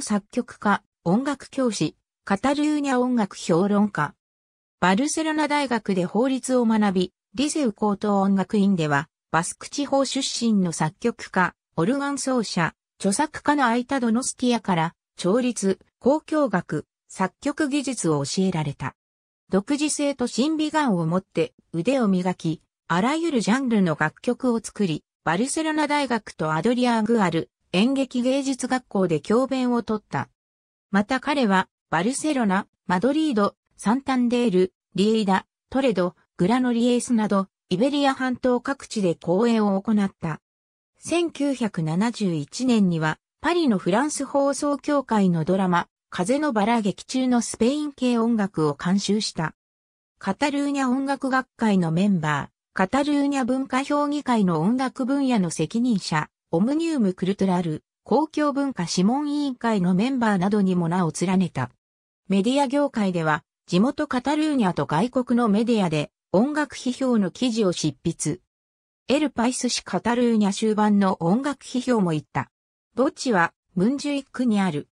作曲家、音楽教師、カタルーニャ音楽評論家。バルセロナ大学で法律を学び、リセウ高等音楽院では、バスク地方出身の作曲家、オルガン奏者、著作家のアイタドノスティアから、調律、交響楽、作曲技術を教えられた。独自性と審美眼を持って腕を磨き、あらゆるジャンルの楽曲を作り、バルセロナ大学とアドリアーグアル、演劇芸術学校で教鞭を取った。また彼は、バルセロナ、マドリード、サンタンデール、リエイダ、トレド、グラノリエースなど、イベリア半島各地で公演を行った。1971年には、パリのフランス放送協会のドラマ、風のバラ劇中のスペイン系音楽を監修した。カタルーニャ音楽学会のメンバー、カタルーニャ文化評議会の音楽分野の責任者、オムニウム・クルトラル、公共文化諮問委員会のメンバーなどにも名を連ねた。メディア業界では、地元カタルーニャと外国のメディアで音楽批評の記事を執筆。エルパイス市カタルーニャ終盤の音楽批評も言った。墓地はムンジュイックにある。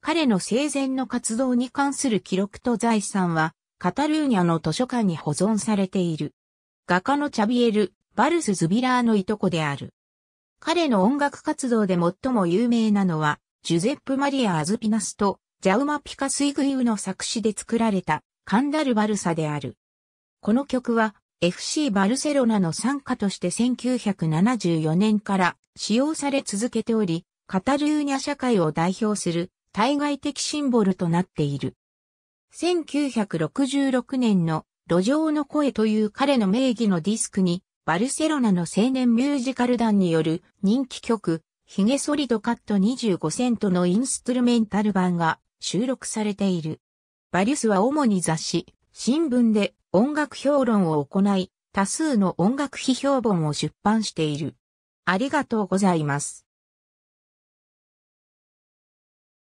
彼の生前の活動に関する記録と財産は、カタルーニャの図書館に保存されている。画家のチャビエル・バルス・ズビラーのいとこである。彼の音楽活動で最も有名なのは、ジュゼップ・マリア・アズピナスと、ジャウマ・ピカスイグユの作詞で作られた、カンダル・バルサである。この曲は、FC バルセロナの参加として1974年から使用され続けており、カタルーニャ社会を代表する対外的シンボルとなっている。1966年の路上の声という彼の名義のディスクにバルセロナの青年ミュージカル団による人気曲、ヒゲソリドカット25セントのインストゥルメンタル版が収録されている。バリュスは主に雑誌、新聞で音楽評論を行い、多数の音楽批評本を出版している。ありがとうございます。